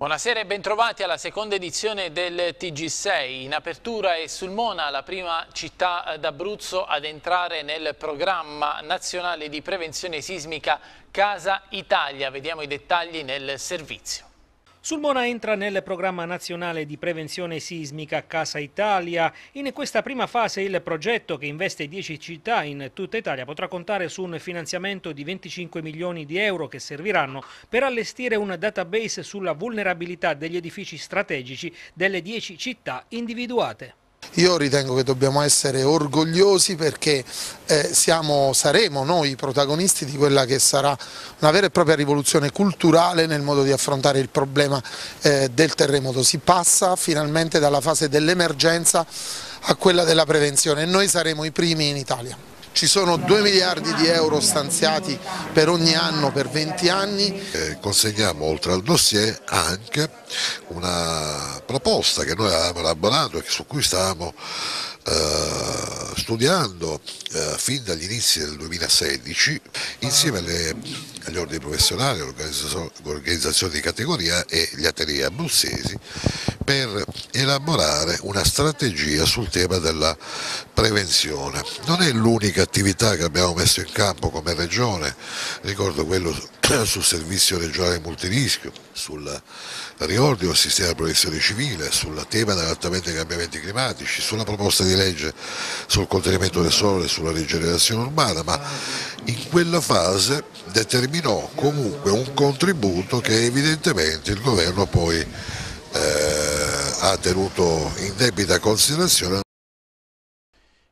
Buonasera e bentrovati alla seconda edizione del TG6. In apertura è Sulmona, la prima città d'Abruzzo ad entrare nel programma nazionale di prevenzione sismica Casa Italia. Vediamo i dettagli nel servizio. Sulmona entra nel programma nazionale di prevenzione sismica Casa Italia. In questa prima fase il progetto che investe 10 città in tutta Italia potrà contare su un finanziamento di 25 milioni di euro che serviranno per allestire un database sulla vulnerabilità degli edifici strategici delle 10 città individuate. Io ritengo che dobbiamo essere orgogliosi perché eh, siamo, saremo noi i protagonisti di quella che sarà una vera e propria rivoluzione culturale nel modo di affrontare il problema eh, del terremoto. Si passa finalmente dalla fase dell'emergenza a quella della prevenzione e noi saremo i primi in Italia. Ci sono 2 miliardi di euro stanziati per ogni anno per 20 anni. Eh, consegniamo oltre al dossier anche una proposta che noi avevamo elaborato e su cui stavamo eh, studiando eh, fin dagli inizi del 2016 insieme alle gli ordini professionali, organizzazioni di categoria e gli atelier abruzzesi per elaborare una strategia sul tema della prevenzione. Non è l'unica attività che abbiamo messo in campo come regione, ricordo quello sul servizio regionale multirischio, sul riordino del sistema di protezione civile, sul tema dell'adattamento ai cambiamenti climatici, sulla proposta di legge sul contenimento del sole e sulla rigenerazione urbana, ma in quella fase determinò comunque un contributo che evidentemente il governo poi eh, ha tenuto in debita considerazione.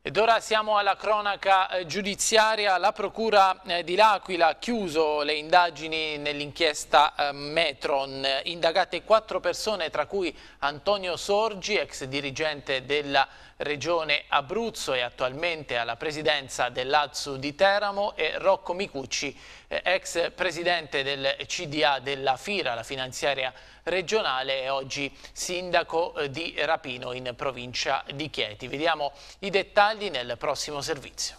Ed ora siamo alla cronaca eh, giudiziaria. La Procura eh, di L'Aquila ha chiuso le indagini nell'inchiesta eh, Metron. Indagate quattro persone, tra cui Antonio Sorgi, ex dirigente della Regione Abruzzo e attualmente alla presidenza dell'Azzu di Teramo e Rocco Micucci, eh, ex presidente del CDA della FIRA, la finanziaria regionale e oggi sindaco eh, di Rapino in provincia di Chieti. Vediamo i dettagli nel prossimo servizio.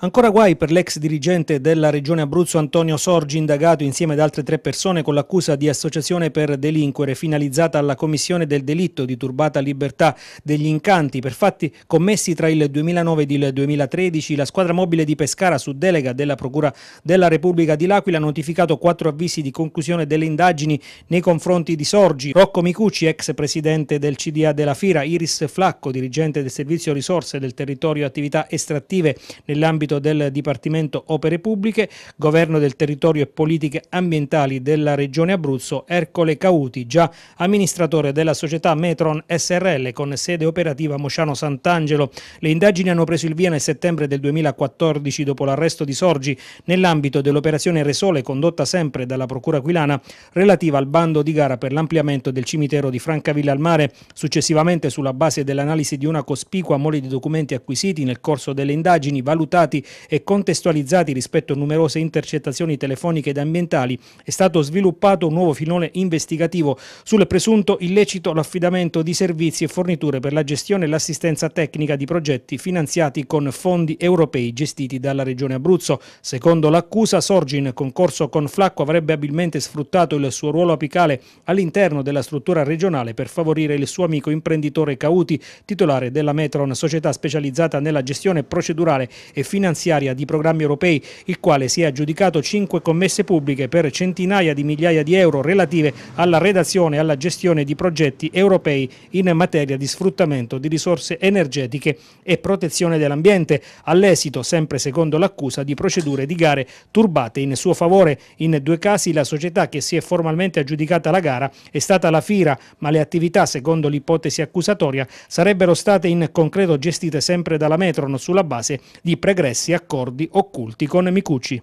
Ancora guai per l'ex dirigente della Regione Abruzzo Antonio Sorgi, indagato insieme ad altre tre persone con l'accusa di associazione per delinquere finalizzata alla commissione del delitto di turbata libertà degli incanti per fatti commessi tra il 2009 ed il 2013. La squadra mobile di Pescara su delega della Procura della Repubblica di L'Aquila ha notificato quattro avvisi di conclusione delle indagini nei confronti di Sorgi, Rocco Micucci, ex presidente del CDA della Fira, Iris Flacco, dirigente del servizio risorse del territorio attività estrattive nell'ambito nell'ambito del Dipartimento Opere Pubbliche, Governo del Territorio e Politiche Ambientali della Regione Abruzzo, Ercole Cauti, già amministratore della società Metron SRL con sede operativa Mociano Sant'Angelo. Le indagini hanno preso il via nel settembre del 2014 dopo l'arresto di Sorgi nell'ambito dell'operazione Resole condotta sempre dalla Procura Aquilana relativa al bando di gara per l'ampliamento del cimitero di Francavilla al Mare. Successivamente, sulla base dell'analisi di una cospicua mole di documenti acquisiti nel corso delle indagini, valutati sviluppati e contestualizzati rispetto a numerose intercettazioni telefoniche ed ambientali, è stato sviluppato un nuovo filone investigativo sul presunto illecito l'affidamento di servizi e forniture per la gestione e l'assistenza tecnica di progetti finanziati con fondi europei gestiti dalla Regione Abruzzo. Secondo l'accusa, Sorgin, concorso con Flacco, avrebbe abilmente sfruttato il suo ruolo apicale all'interno della struttura regionale per favorire il suo amico imprenditore Cauti, titolare della Metron, società specializzata nella gestione procedurale e finanziaria finanziaria di programmi europei, il quale si è aggiudicato cinque commesse pubbliche per centinaia di migliaia di euro relative alla redazione e alla gestione di progetti europei in materia di sfruttamento di risorse energetiche e protezione dell'ambiente, all'esito, sempre secondo l'accusa, di procedure di gare turbate in suo favore. In due casi la società che si è formalmente aggiudicata la gara è stata la FIRA, ma le attività, secondo l'ipotesi accusatoria, sarebbero state in concreto gestite sempre dalla Metron sulla base di pregressi espressi accordi occulti con Micucci.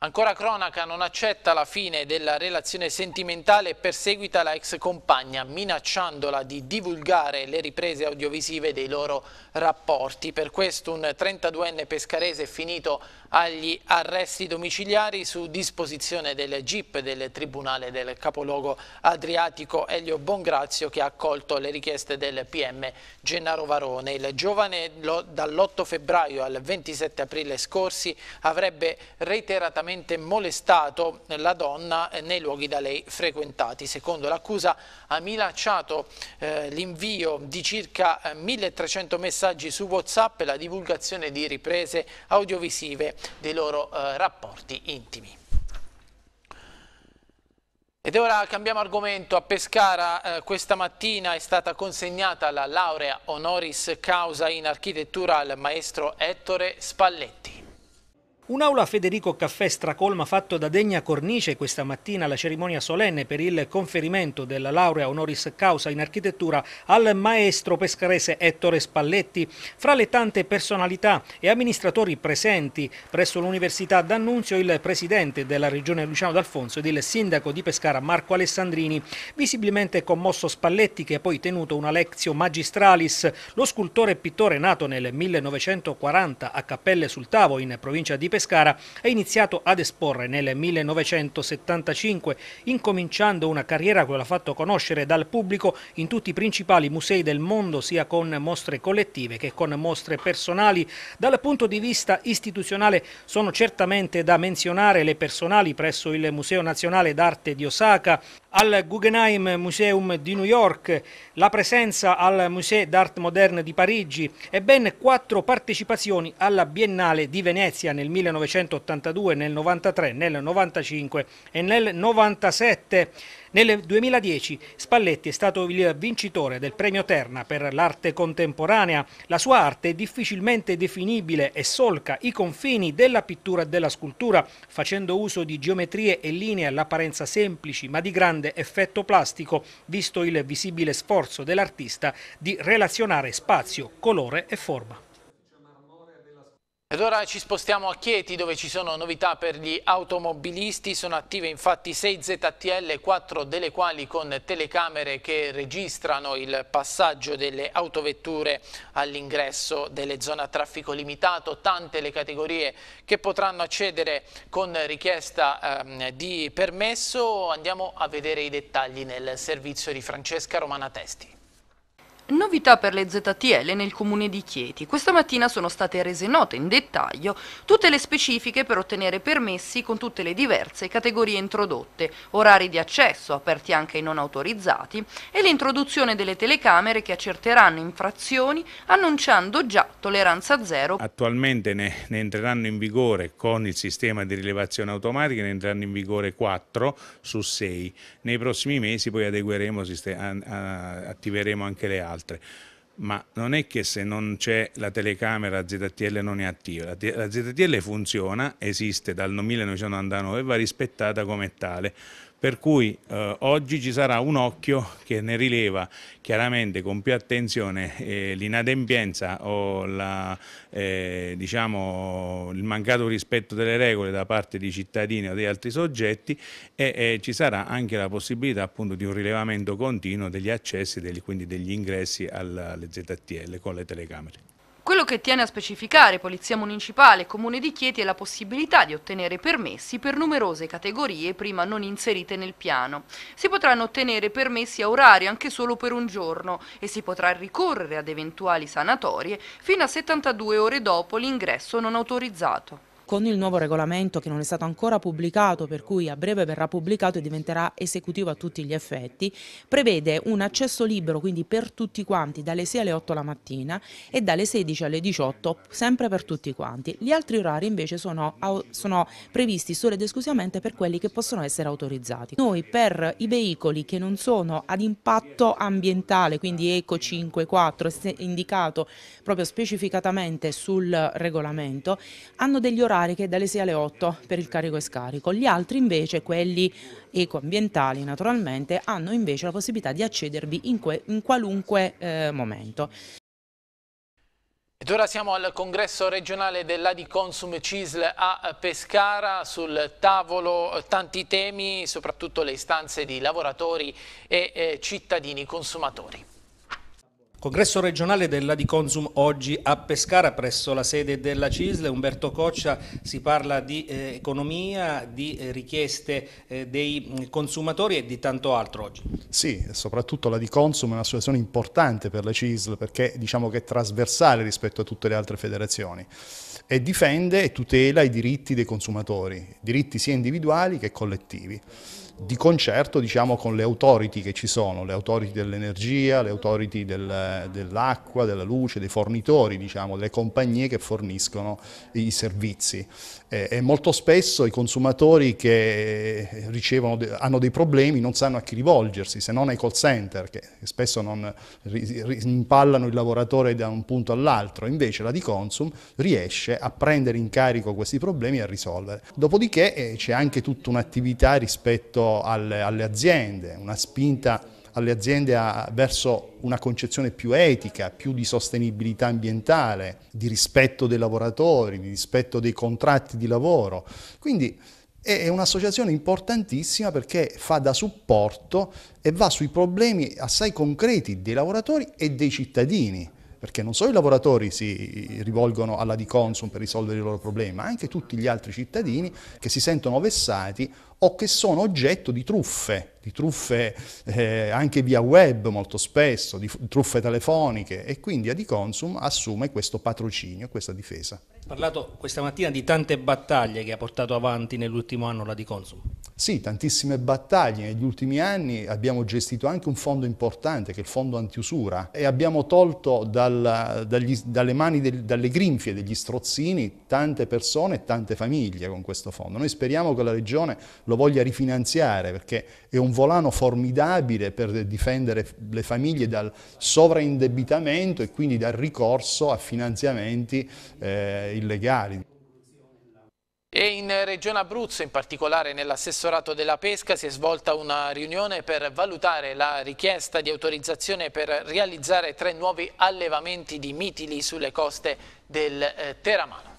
Ancora cronaca non accetta la fine della relazione sentimentale e perseguita la ex compagna minacciandola di divulgare le riprese audiovisive dei loro rapporti. Per questo un 32enne pescarese è finito agli arresti domiciliari su disposizione del GIP del Tribunale del Capoluogo Adriatico Elio Bongrazio che ha accolto le richieste del PM Gennaro Varone. Il giovane dall'8 febbraio al 27 aprile scorsi avrebbe reiteratamente presuntamente molestato la donna eh, nei luoghi da lei frequentati. Secondo l'accusa ha minacciato eh, l'invio di circa 1300 eh, messaggi su Whatsapp e la divulgazione di riprese audiovisive dei loro eh, rapporti intimi. Ed ora cambiamo argomento. A Pescara eh, questa mattina è stata consegnata la laurea honoris causa in architettura al maestro Ettore Spalletti. Un'aula Federico Caffè stracolma fatto da degna cornice questa mattina la cerimonia solenne per il conferimento della laurea honoris causa in architettura al maestro pescarese Ettore Spalletti. Fra le tante personalità e amministratori presenti presso l'Università d'Annunzio il presidente della regione Luciano D'Alfonso ed il sindaco di Pescara Marco Alessandrini. Visibilmente commosso Spalletti che ha poi tenuto una lezio magistralis. Lo scultore e pittore nato nel 1940 a Cappelle sul Tavo in provincia di Pescara Pescara ha iniziato ad esporre nel 1975, incominciando una carriera che l'ha fatto conoscere dal pubblico in tutti i principali musei del mondo, sia con mostre collettive che con mostre personali. Dal punto di vista istituzionale sono certamente da menzionare le personali presso il Museo Nazionale d'Arte di Osaka, al Guggenheim Museum di New York, la presenza al Musée d'Art Moderne di Parigi e ben quattro partecipazioni alla Biennale di Venezia nel 1982, nel 1993, nel 1995 e nel 1997. Nel 2010 Spalletti è stato il vincitore del premio Terna per l'arte contemporanea. La sua arte è difficilmente definibile e solca i confini della pittura e della scultura, facendo uso di geometrie e linee all'apparenza semplici ma di grande effetto plastico, visto il visibile sforzo dell'artista di relazionare spazio, colore e forma. Ed ora ci spostiamo a Chieti dove ci sono novità per gli automobilisti, sono attive infatti 6 ZTL, 4 delle quali con telecamere che registrano il passaggio delle autovetture all'ingresso delle zone a traffico limitato, tante le categorie che potranno accedere con richiesta ehm, di permesso, andiamo a vedere i dettagli nel servizio di Francesca Romana Testi. Novità per le ZTL nel comune di Chieti. Questa mattina sono state rese note in dettaglio tutte le specifiche per ottenere permessi con tutte le diverse categorie introdotte, orari di accesso aperti anche ai non autorizzati e l'introduzione delle telecamere che accerteranno infrazioni annunciando già tolleranza zero. Attualmente ne, ne entreranno in vigore con il sistema di rilevazione automatica, ne entreranno in vigore 4 su 6. Nei prossimi mesi poi adegueremo, attiveremo anche le altre altre. Ma non è che se non c'è la telecamera la ZTL non è attiva, la, la ZTL funziona, esiste dal 1999 e va rispettata come tale. Per cui eh, oggi ci sarà un occhio che ne rileva chiaramente con più attenzione eh, l'inadempienza o la, eh, diciamo, il mancato rispetto delle regole da parte di cittadini o di altri soggetti e ci sarà anche la possibilità appunto di un rilevamento continuo degli accessi e quindi degli ingressi alle ZTL con le telecamere. Quello che tiene a specificare Polizia Municipale e Comune di Chieti è la possibilità di ottenere permessi per numerose categorie prima non inserite nel piano. Si potranno ottenere permessi a orario anche solo per un giorno e si potrà ricorrere ad eventuali sanatorie fino a 72 ore dopo l'ingresso non autorizzato con il nuovo regolamento che non è stato ancora pubblicato, per cui a breve verrà pubblicato e diventerà esecutivo a tutti gli effetti, prevede un accesso libero quindi per tutti quanti dalle 6 alle 8 la mattina e dalle 16 alle 18 sempre per tutti quanti. Gli altri orari invece sono, sono previsti solo ed esclusivamente per quelli che possono essere autorizzati. Noi per i veicoli che non sono ad impatto ambientale, quindi Eco 5, 4, indicato proprio specificatamente sul regolamento, hanno degli orari orariche dalle 6 alle 8 per il carico e scarico. Gli altri invece, quelli ecoambientali naturalmente, hanno invece la possibilità di accedervi in, in qualunque eh, momento. Ed ora siamo al congresso regionale dell'Adi Consum CISL a Pescara, sul tavolo eh, tanti temi, soprattutto le istanze di lavoratori e eh, cittadini consumatori. Congresso regionale della di Consum oggi a Pescara presso la sede della CISL, Umberto Coccia si parla di eh, economia, di eh, richieste eh, dei mm, consumatori e di tanto altro oggi. Sì, soprattutto la di Consum è una un'associazione importante per la CISL perché diciamo che è trasversale rispetto a tutte le altre federazioni e difende e tutela i diritti dei consumatori, diritti sia individuali che collettivi di concerto diciamo, con le autority che ci sono, le autority dell'energia, le autority del, dell'acqua, della luce, dei fornitori, diciamo, delle compagnie che forniscono i servizi. Eh, e molto spesso i consumatori che ricevono, hanno dei problemi non sanno a chi rivolgersi, se non ai call center, che spesso non impallano il lavoratore da un punto all'altro. Invece la di Consum riesce a prendere in carico questi problemi e a risolvere. Dopodiché eh, c'è anche tutta un'attività rispetto alle, alle aziende, una spinta alle aziende a, verso una concezione più etica, più di sostenibilità ambientale, di rispetto dei lavoratori, di rispetto dei contratti di lavoro. Quindi è un'associazione importantissima perché fa da supporto e va sui problemi assai concreti dei lavoratori e dei cittadini perché non solo i lavoratori si rivolgono alla Diconsum per risolvere i loro problemi, ma anche tutti gli altri cittadini che si sentono vessati o che sono oggetto di truffe, di truffe eh, anche via web molto spesso, di truffe telefoniche e quindi Adiconsum assume questo patrocinio, questa difesa. Ho parlato questa mattina di tante battaglie che ha portato avanti nell'ultimo anno la Adiconsum. Sì, tantissime battaglie. Negli ultimi anni abbiamo gestito anche un fondo importante che è il fondo antiusura e abbiamo tolto dal, dagli, dalle mani, del, dalle grinfie degli strozzini tante persone e tante famiglie con questo fondo. Noi speriamo che la Regione lo voglia rifinanziare, perché è un volano formidabile per difendere le famiglie dal sovraindebitamento e quindi dal ricorso a finanziamenti eh, illegali. E in Regione Abruzzo, in particolare nell'assessorato della pesca, si è svolta una riunione per valutare la richiesta di autorizzazione per realizzare tre nuovi allevamenti di mitili sulle coste del eh, Teramano.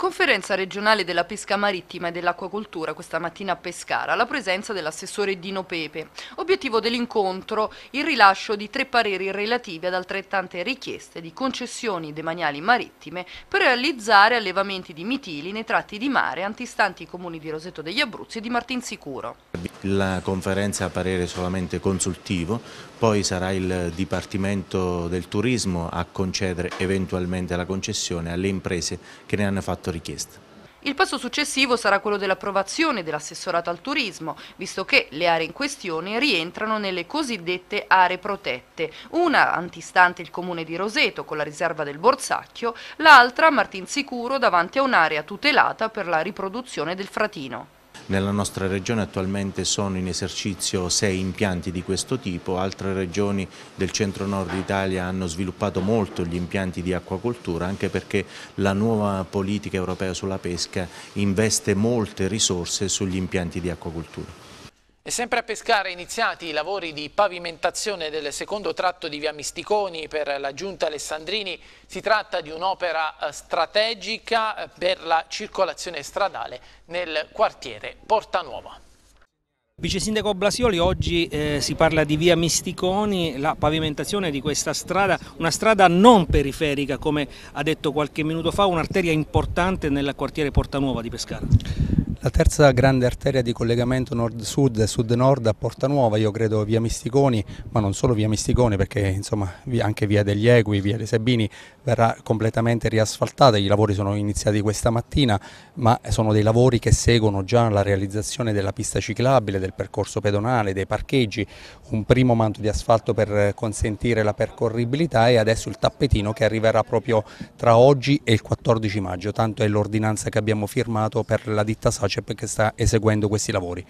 Conferenza regionale della pesca marittima e dell'acquacoltura questa mattina a Pescara, la presenza dell'assessore Dino Pepe. Obiettivo dell'incontro, il rilascio di tre pareri relativi ad altrettante richieste di concessioni demaniali marittime per realizzare allevamenti di mitili nei tratti di mare antistanti i comuni di Roseto degli Abruzzi e di Martinsicuro. La conferenza ha parere solamente consultivo, poi sarà il Dipartimento del Turismo a concedere eventualmente la concessione alle imprese che ne hanno fatto fatto richiesta. Il passo successivo sarà quello dell'approvazione dell'assessorato al turismo, visto che le aree in questione rientrano nelle cosiddette aree protette, una antistante il comune di Roseto con la riserva del Borsacchio, l'altra Martinsicuro davanti a un'area tutelata per la riproduzione del fratino. Nella nostra regione attualmente sono in esercizio sei impianti di questo tipo, altre regioni del centro-nord Italia hanno sviluppato molto gli impianti di acquacoltura anche perché la nuova politica europea sulla pesca investe molte risorse sugli impianti di acquacoltura. E sempre a Pescara iniziati i lavori di pavimentazione del secondo tratto di via Misticoni per la giunta Alessandrini. Si tratta di un'opera eh, strategica eh, per la circolazione stradale nel quartiere Porta Nuova. Vice Sindaco Blasioli, oggi eh, si parla di via Misticoni, la pavimentazione di questa strada, una strada non periferica come ha detto qualche minuto fa, un'arteria importante nel quartiere Porta Nuova di Pescara. La terza grande arteria di collegamento nord-sud sud-nord a Porta Nuova, io credo via Misticoni, ma non solo via Misticoni perché insomma anche via degli Equi, via dei Sabini verrà completamente riasfaltata, i lavori sono iniziati questa mattina ma sono dei lavori che seguono già la realizzazione della pista ciclabile, del percorso pedonale, dei parcheggi, un primo manto di asfalto per consentire la percorribilità e adesso il tappetino che arriverà proprio tra oggi e il 14 maggio, tanto è l'ordinanza che abbiamo firmato per la ditta Saggio Facep che sta eseguendo questi lavori.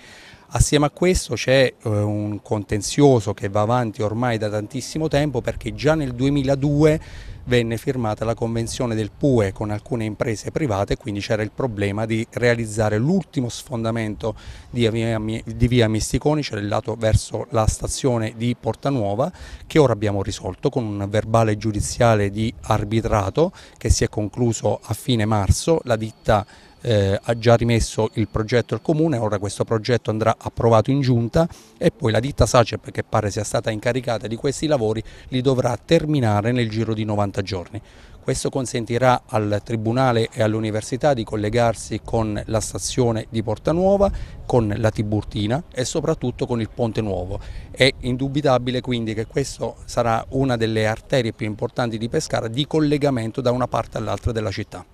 Assieme a questo c'è eh, un contenzioso che va avanti ormai da tantissimo tempo perché già nel 2002 venne firmata la convenzione del PUE con alcune imprese private quindi c'era il problema di realizzare l'ultimo sfondamento di via, di via Misticoni, cioè il lato verso la stazione di Porta Nuova, che ora abbiamo risolto con un verbale giudiziale di arbitrato che si è concluso a fine marzo, la ditta eh, ha già rimesso il progetto al comune, ora questo progetto andrà approvato in giunta e poi la ditta Sacep che pare sia stata incaricata di questi lavori li dovrà terminare nel giro di 90 giorni. Questo consentirà al Tribunale e all'Università di collegarsi con la stazione di Porta Nuova, con la Tiburtina e soprattutto con il Ponte Nuovo. È indubitabile quindi che questa sarà una delle arterie più importanti di Pescara di collegamento da una parte all'altra della città.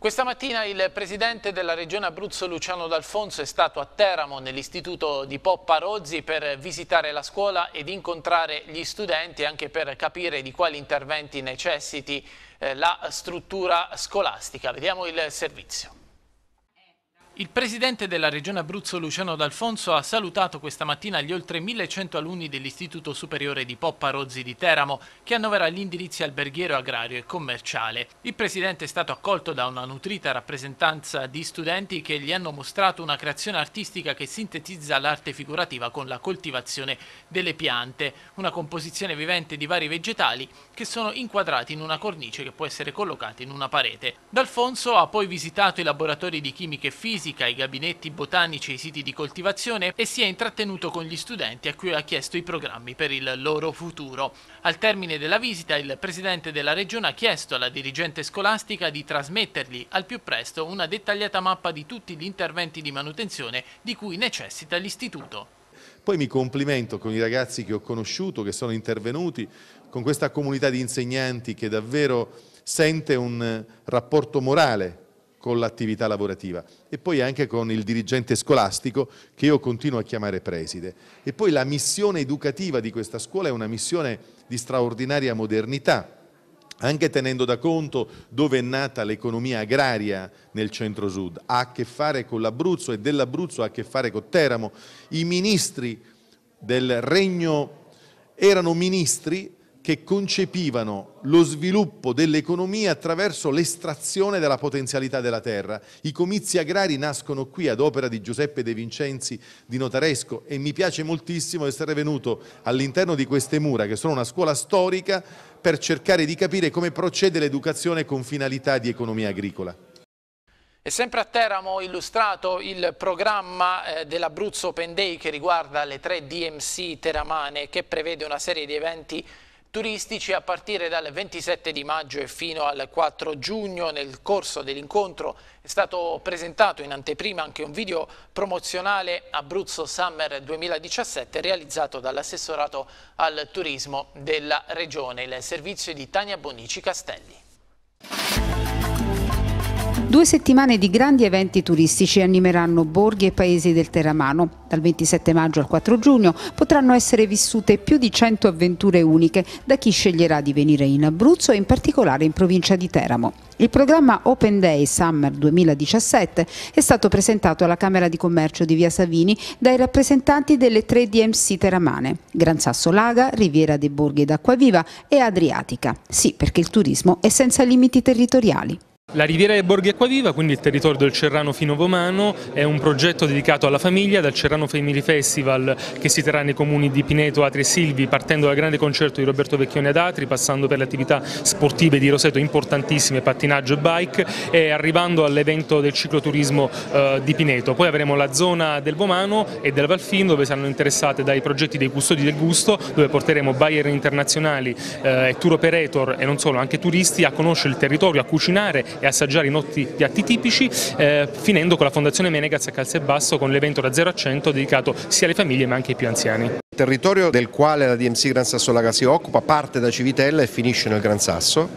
Questa mattina il presidente della regione Abruzzo Luciano D'Alfonso è stato a Teramo nell'istituto di Poppa Rozzi per visitare la scuola ed incontrare gli studenti anche per capire di quali interventi necessiti eh, la struttura scolastica. Vediamo il servizio. Il presidente della Regione Abruzzo Luciano D'Alfonso ha salutato questa mattina gli oltre 1100 alunni dell'Istituto Superiore di Poppa Rozzi di Teramo che annovera gli indirizzi alberghiero, agrario e commerciale. Il presidente è stato accolto da una nutrita rappresentanza di studenti che gli hanno mostrato una creazione artistica che sintetizza l'arte figurativa con la coltivazione delle piante, una composizione vivente di vari vegetali che sono inquadrati in una cornice che può essere collocata in una parete. D'Alfonso ha poi visitato i laboratori di chimica e fisica fisica, i gabinetti botanici e i siti di coltivazione e si è intrattenuto con gli studenti a cui ha chiesto i programmi per il loro futuro. Al termine della visita il presidente della regione ha chiesto alla dirigente scolastica di trasmettergli al più presto una dettagliata mappa di tutti gli interventi di manutenzione di cui necessita l'istituto. Poi mi complimento con i ragazzi che ho conosciuto, che sono intervenuti, con questa comunità di insegnanti che davvero sente un rapporto morale con l'attività lavorativa e poi anche con il dirigente scolastico che io continuo a chiamare preside. E poi la missione educativa di questa scuola è una missione di straordinaria modernità, anche tenendo da conto dove è nata l'economia agraria nel centro-sud, ha a che fare con l'Abruzzo e dell'Abruzzo ha a che fare con Teramo. I ministri del regno erano ministri che concepivano lo sviluppo dell'economia attraverso l'estrazione della potenzialità della terra. I comizi agrari nascono qui ad opera di Giuseppe De Vincenzi di Notaresco e mi piace moltissimo essere venuto all'interno di queste mura, che sono una scuola storica, per cercare di capire come procede l'educazione con finalità di economia agricola. E sempre a Teramo illustrato il programma eh, dell'Abruzzo Open Day che riguarda le tre DMC teramane che prevede una serie di eventi turistici a partire dal 27 di maggio e fino al 4 giugno. Nel corso dell'incontro è stato presentato in anteprima anche un video promozionale Abruzzo Summer 2017 realizzato dall'assessorato al turismo della regione, il servizio di Tania Bonici Castelli. Due settimane di grandi eventi turistici animeranno borghi e paesi del Terramano. Dal 27 maggio al 4 giugno potranno essere vissute più di 100 avventure uniche da chi sceglierà di venire in Abruzzo e in particolare in provincia di Teramo. Il programma Open Day Summer 2017 è stato presentato alla Camera di Commercio di Via Savini dai rappresentanti delle tre DMC teramane, Gran Sasso Laga, Riviera dei Borghi d'Acquaviva e Adriatica. Sì, perché il turismo è senza limiti territoriali. La Riviera dei Borghi Acquaviva, quindi il territorio del Cerrano fino Vomano, è un progetto dedicato alla famiglia dal Cerrano Family Festival che si terrà nei comuni di Pineto, Atri e Silvi, partendo dal grande concerto di Roberto Vecchione ad Atri, passando per le attività sportive di Roseto importantissime, pattinaggio e bike e arrivando all'evento del cicloturismo eh, di Pineto. Poi avremo la zona del Vomano e del Valfin dove saranno interessate dai progetti dei custodi del gusto, dove porteremo buyer internazionali eh, tour operator e non solo, anche turisti a conoscere il territorio, a cucinare e assaggiare i nostri piatti tipici, eh, finendo con la Fondazione Menegaz a Basso con l'evento da 0 a 100 dedicato sia alle famiglie ma anche ai più anziani Il territorio del quale la DMC Gran Sasso Laga si occupa parte da Civitella e finisce nel Gran Sasso,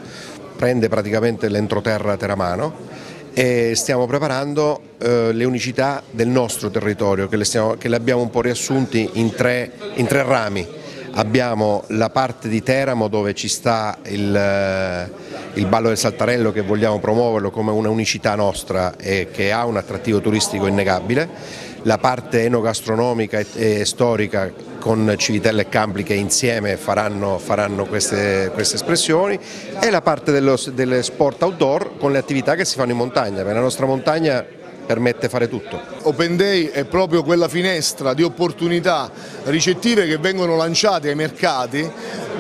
prende praticamente l'entroterra teramano e stiamo preparando eh, le unicità del nostro territorio che le, stiamo, che le abbiamo un po' riassunti in tre, in tre rami abbiamo la parte di Teramo dove ci sta il, eh, il ballo del Saltarello che vogliamo promuoverlo come una unicità nostra e che ha un attrattivo turistico innegabile, la parte enogastronomica e, e storica con Civitella e Campli che insieme faranno, faranno queste, queste, espressioni e la parte dello, delle sport outdoor con le attività che si fanno in montagna, perché la nostra montagna permette fare tutto. Open Day è proprio quella finestra di opportunità ricettive che vengono lanciate ai mercati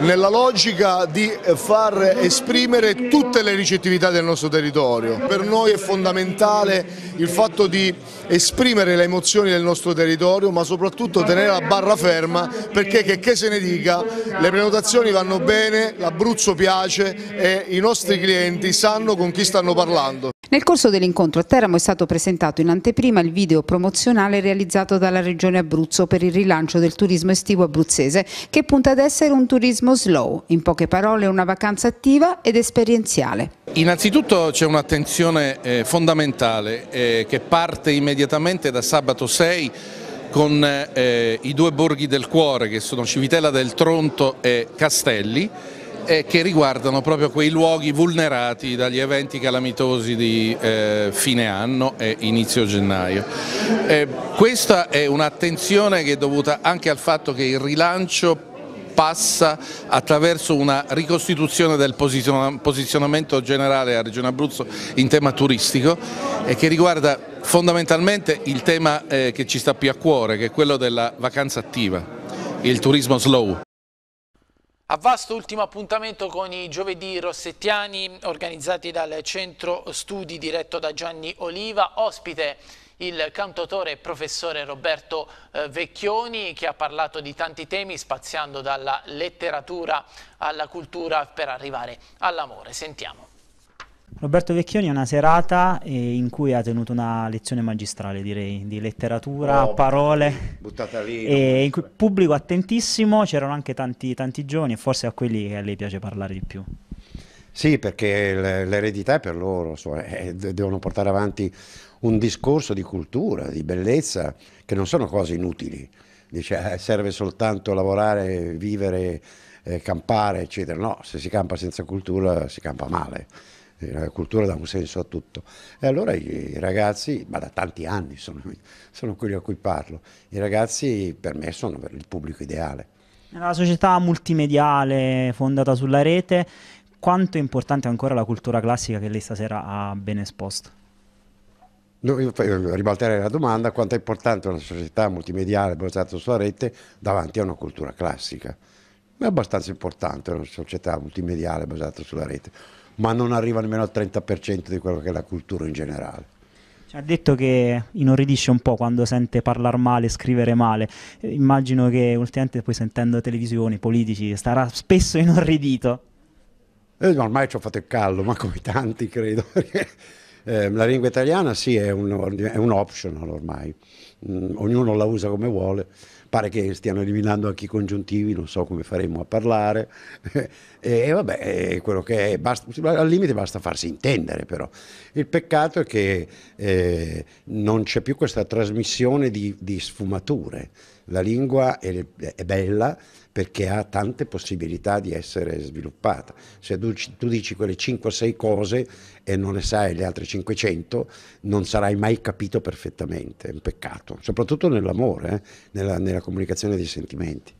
nella logica di far esprimere tutte le ricettività del nostro territorio. Per noi è fondamentale il fatto di esprimere le emozioni del nostro territorio ma soprattutto tenere la barra ferma perché che, che se ne dica le prenotazioni vanno bene, l'Abruzzo piace e i nostri clienti sanno con chi stanno parlando. Nel corso dell'incontro a Teramo è stato presentato in anteprima il video promozionale realizzato dalla Regione Abruzzo per il rilancio del turismo estivo abruzzese, che punta ad essere un turismo slow, in poche parole una vacanza attiva ed esperienziale. Innanzitutto c'è un'attenzione eh, fondamentale eh, che parte immediatamente da sabato 6 con eh, i due borghi del cuore che sono Civitella del Tronto e Castelli e che riguardano proprio quei luoghi vulnerati dagli eventi calamitosi di eh, fine anno e inizio gennaio. Eh, questa è un'attenzione che è dovuta anche al fatto che il rilancio passa attraverso una ricostituzione del posizionamento generale a Regione Abruzzo in tema turistico e che riguarda fondamentalmente il tema eh, che ci sta più a cuore, che è quello della vacanza attiva, il turismo slow. A vasto ultimo appuntamento con i giovedì rossettiani organizzati dal Centro Studi diretto da Gianni Oliva, ospite il cantautore e professore Roberto eh, Vecchioni che ha parlato di tanti temi spaziando dalla letteratura alla cultura per arrivare all'amore. Sentiamo. Roberto Vecchioni è una serata eh, in cui ha tenuto una lezione magistrale, direi, di letteratura, oh, parole. Buttata lì. E in cui pubblico attentissimo, c'erano anche tanti, tanti giovani e forse a quelli che a lei piace parlare di più. Sì, perché l'eredità è per loro, cioè, devono portare avanti un discorso di cultura, di bellezza, che non sono cose inutili. Dice, eh, serve soltanto lavorare, vivere, eh, campare, eccetera. No, se si campa senza cultura si campa male. Eh, la cultura dà un senso a tutto. E allora i ragazzi, ma da tanti anni sono, sono quelli a cui parlo, i ragazzi per me sono il pubblico ideale. Nella società multimediale fondata sulla rete, quanto è importante ancora la cultura classica che lei stasera ha ben esposto? No, ribalterei la domanda, quanto è importante una società multimediale basata sulla rete davanti a una cultura classica? È abbastanza importante una società multimediale basata sulla rete ma non arriva nemmeno al 30% di quello che è la cultura in generale. Ci ha detto che inorridisce un po' quando sente parlare male, scrivere male. Eh, immagino che ultimamente poi sentendo televisioni, politici, starà spesso inorridito. Eh, ormai ci ho fatto il callo, ma come tanti credo. Ehm, la lingua italiana sì è un, è un optional ormai, mm, ognuno la usa come vuole, pare che stiano eliminando anche i congiuntivi, non so come faremo a parlare, E, e vabbè, è quello che è, basta, al limite basta farsi intendere però. Il peccato è che eh, non c'è più questa trasmissione di, di sfumature. La lingua è, è bella, perché ha tante possibilità di essere sviluppata. Se tu, tu dici quelle 5-6 cose e non ne sai le altre 500, non sarai mai capito perfettamente, è un peccato, soprattutto nell'amore, eh? nella, nella comunicazione dei sentimenti.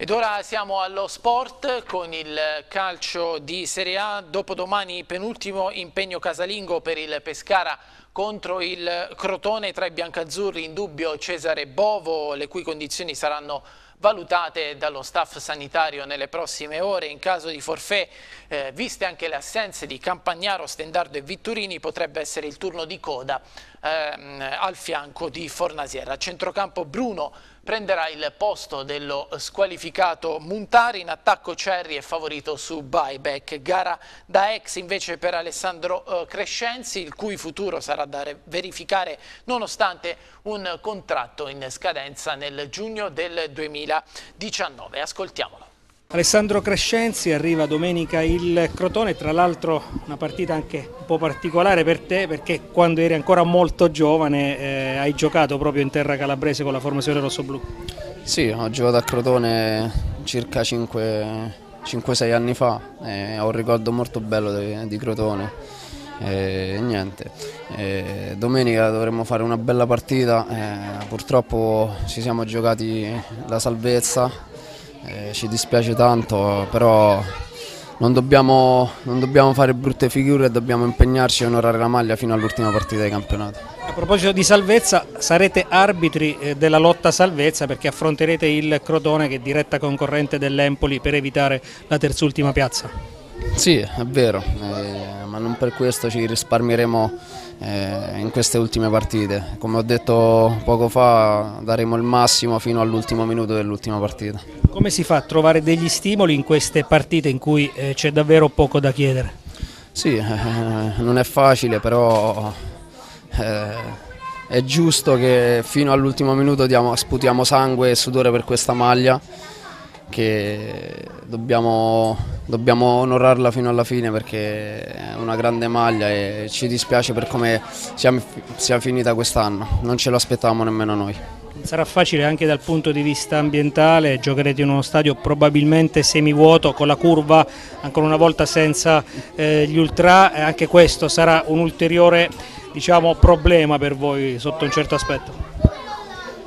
Ed ora siamo allo sport con il calcio di Serie A, dopodomani penultimo impegno casalingo per il Pescara contro il Crotone tra i biancazzurri in dubbio Cesare Bovo, le cui condizioni saranno valutate dallo staff sanitario nelle prossime ore. In caso di forfè, eh, viste anche le assenze di Campagnaro, Stendardo e Vitturini, potrebbe essere il turno di coda ehm, al fianco di Fornasiera. centrocampo Bruno prenderà il posto dello squalificato Muntari, in attacco Cerri è favorito su buyback, gara da ex invece per Alessandro eh, Crescenzi il cui futuro sarà da verificare nonostante un contratto in scadenza nel giugno del 2019, ascoltiamolo. Alessandro Crescenzi arriva domenica il Crotone, tra l'altro una partita anche un po' particolare per te perché quando eri ancora molto giovane eh, hai giocato proprio in terra calabrese con la formazione rossoblù. Sì, ho giocato a Crotone circa 5-6 anni fa, eh, ho un ricordo molto bello di, di Crotone. E niente, e domenica dovremmo fare una bella partita, eh, purtroppo ci siamo giocati la salvezza eh, ci dispiace tanto, però non dobbiamo, non dobbiamo fare brutte figure e dobbiamo impegnarci e onorare la maglia fino all'ultima partita di campionato. A proposito di salvezza, sarete arbitri eh, della lotta salvezza perché affronterete il Crotone che è diretta concorrente dell'Empoli per evitare la terzultima piazza. Sì, è vero, eh, ma non per questo ci risparmieremo eh, in queste ultime partite. Come ho detto poco fa daremo il massimo fino all'ultimo minuto dell'ultima partita. Come si fa a trovare degli stimoli in queste partite in cui eh, c'è davvero poco da chiedere? Sì, eh, non è facile però eh, è giusto che fino all'ultimo minuto diamo, sputiamo sangue e sudore per questa maglia che dobbiamo, dobbiamo, onorarla fino alla fine perché è una grande maglia e ci dispiace per come sia, sia finita quest'anno, non ce l'aspettavamo nemmeno noi. Sarà facile anche dal punto di vista ambientale, giocherete in uno stadio probabilmente semivuoto con la curva ancora una volta senza eh, gli ultra, e anche questo sarà un ulteriore diciamo, problema per voi sotto un certo aspetto.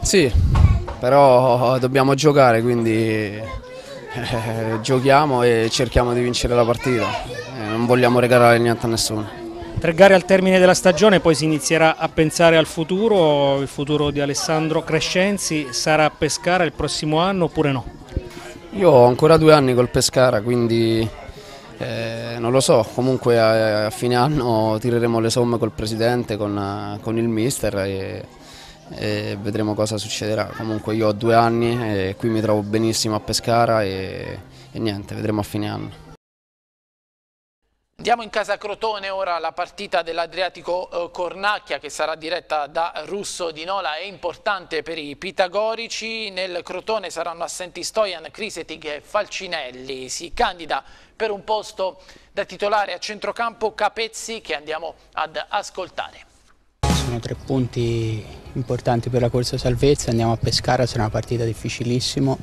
Sì, però dobbiamo giocare, quindi eh, giochiamo e cerchiamo di vincere la partita, eh, non vogliamo regalare niente a nessuno. Tre gare al termine della stagione, poi si inizierà a pensare al futuro, il futuro di Alessandro Crescenzi sarà a Pescara il prossimo anno oppure no? Io ho ancora due anni col Pescara, quindi eh, non lo so, comunque a, a, fine anno tireremo le somme col presidente, con, con il mister. E e vedremo cosa succederà. Comunque io ho due anni e qui mi trovo benissimo a Pescara e, e niente, vedremo a fine anno. Andiamo in casa Crotone ora la partita dell'Adriatico eh, Cornacchia che sarà diretta da Russo Di Nola è importante per i pitagorici. Nel Crotone saranno assenti Stojan, Crisetig e Falcinelli. Si candida per un posto da titolare a centrocampo Capezzi che andiamo ad ascoltare. Sono tre punti importanti per la corsa salvezza, andiamo a Pescara, sarà una partita difficilissima,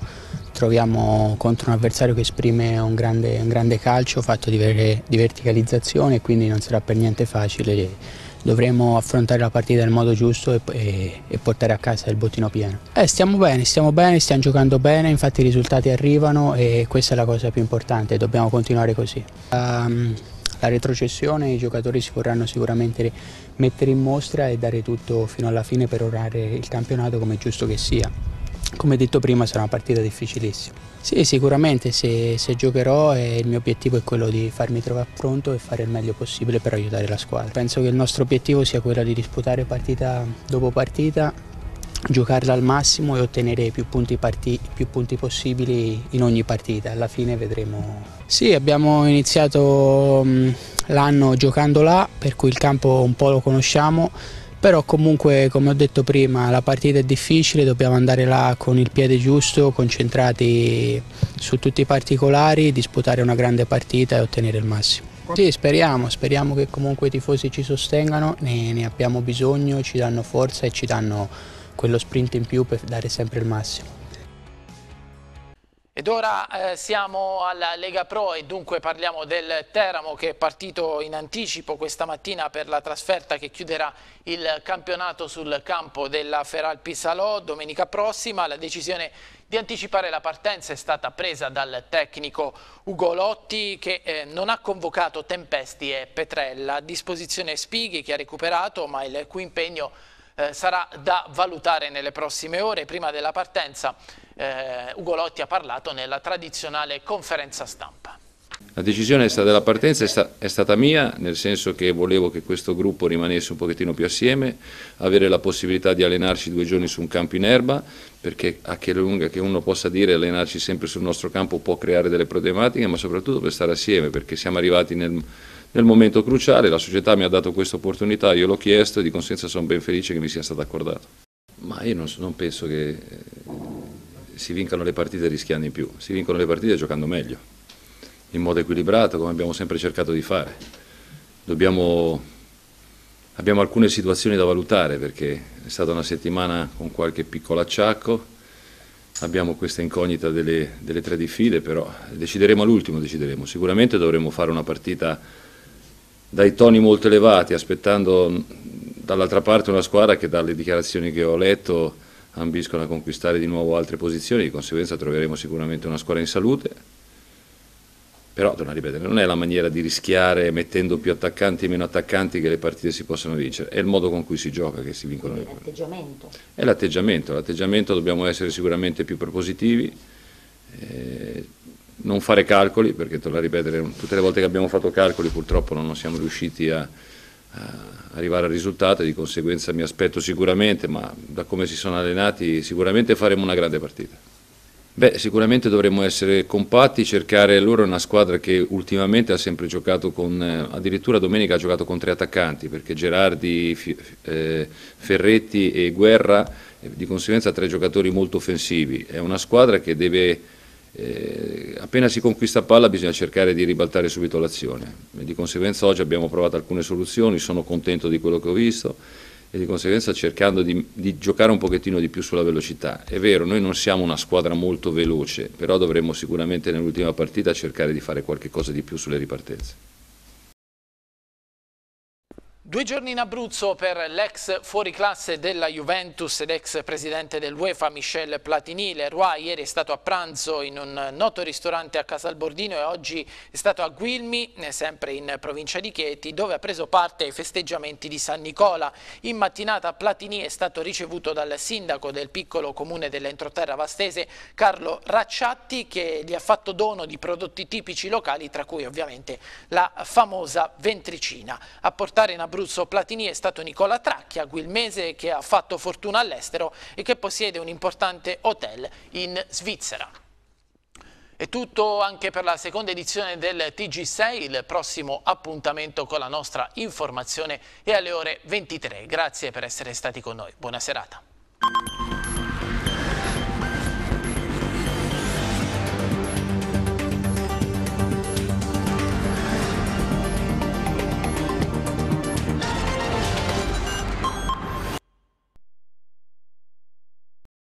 troviamo contro un avversario che esprime un grande, un grande calcio fatto di, ver di verticalizzazione, quindi non sarà per niente facile dovremo affrontare la partita nel modo giusto e, e, e portare a casa il bottino pieno. Eh, stiamo bene, stiamo bene, stiamo giocando bene, infatti i risultati arrivano e questa è la cosa più importante, dobbiamo continuare così. Um, la retrocessione, i giocatori si vorranno sicuramente mettere in mostra e dare tutto fino alla fine per orare il campionato come è giusto che sia. Come detto prima sarà una partita difficilissima. Sì, sicuramente se, se giocherò eh, il mio obiettivo è quello di farmi trovare pronto e fare il meglio possibile per aiutare la squadra. Penso che il nostro obiettivo sia quello di disputare partita dopo partita giocarla al massimo e ottenere più punti, parti, più punti, possibili in ogni partita. Alla fine vedremo. Sì, abbiamo iniziato mm, l'anno giocando là, per cui il campo un po' lo conosciamo, però comunque come ho detto prima la partita è difficile, dobbiamo andare là con il piede giusto, concentrati su tutti i particolari, disputare una grande partita e ottenere il massimo. Sì, speriamo, speriamo che comunque i tifosi ci sostengano, ne, ne abbiamo bisogno, ci danno forza e ci danno quello sprint in più per dare sempre il massimo. Ed ora eh, siamo alla Lega Pro e dunque parliamo del Teramo che è partito in anticipo questa mattina per la trasferta che chiuderà il campionato sul campo della Feral Pisalò domenica prossima. La decisione di anticipare la partenza è stata presa dal tecnico Ugo Lotti che eh, non ha convocato Tempesti e Petrella. A disposizione Spighi che ha recuperato ma il cui impegno eh, sarà da valutare nelle prossime ore. Prima della partenza eh, Ugo Lotti ha parlato nella tradizionale conferenza stampa. La decisione della partenza è, stata mia, nel senso che volevo che questo gruppo rimanesse un pochettino più assieme, avere la possibilità di allenarci due giorni su un campo in erba, perché a che lunga che uno possa dire allenarci sempre sul nostro campo può creare delle problematiche, ma soprattutto per stare assieme, perché siamo arrivati nel nel momento cruciale, la società mi ha dato questa opportunità, io l'ho chiesto e di conseguenza sono ben felice che mi sia stato accordato. Ma io non, non penso che eh, si vincano le partite rischiando in più, si vincono le partite giocando meglio, in modo equilibrato come abbiamo sempre cercato di fare. Dobbiamo, abbiamo alcune situazioni da valutare perché è stata una settimana con qualche piccolo acciacco, abbiamo questa incognita delle, delle tre di file, però decideremo all'ultimo, decideremo. Sicuramente dovremo fare una partita dai toni molto elevati, aspettando mm, dall'altra parte una squadra che dalle dichiarazioni che ho letto ambiscono a conquistare di nuovo altre posizioni, di conseguenza troveremo sicuramente una squadra in salute. Però, torno a ripetere, non è la maniera di rischiare mettendo più attaccanti e meno attaccanti che le partite si possano vincere, è il modo con cui si gioca che si vincono le partite. È l'atteggiamento, l'atteggiamento dobbiamo essere sicuramente più propositivi. Eh, non fare calcoli, perché torno a ripetere, tutte le volte che abbiamo fatto calcoli purtroppo non siamo riusciti a, a arrivare al risultato, di conseguenza mi aspetto sicuramente, ma da come si sono allenati sicuramente faremo una grande partita. Beh, sicuramente dovremmo essere compatti, cercare loro una squadra che ultimamente ha sempre giocato con, eh, addirittura domenica ha giocato con tre attaccanti, perché Gerardi, eh, Ferretti e Guerra, eh, di conseguenza tre giocatori molto offensivi. È una squadra che deve eh, appena si conquista palla bisogna cercare di ribaltare subito l'azione di conseguenza oggi abbiamo provato alcune soluzioni, sono contento di quello che ho visto e di conseguenza cercando di, di giocare un pochettino di più sulla velocità. È vero, noi non siamo una squadra molto veloce, però dovremmo sicuramente nell'ultima partita cercare di fare qualche cosa di più sulle ripartenze. Due giorni in Abruzzo per l'ex fuoriclasse della Juventus ed ex presidente dell'UEFA Michel Platini. Leroy ieri è stato a pranzo in un noto ristorante a Casalbordino e oggi è stato a Guilmi, sempre in provincia di Chieti, dove ha preso parte ai festeggiamenti di San Nicola. In mattinata Platini è stato ricevuto dal sindaco del piccolo comune dell'entroterra vastese Carlo Racciatti che gli ha fatto dono di prodotti tipici locali tra cui ovviamente la famosa ventricina. A portare in Abruzzo Abruzzo Platini è stato Nicola Tracchia, guilmese che ha fatto fortuna all'estero e che possiede un importante hotel in Svizzera. È tutto anche per la seconda edizione del TG6, il prossimo appuntamento con la nostra informazione è alle ore 23. Grazie per essere stati con noi. Buona serata.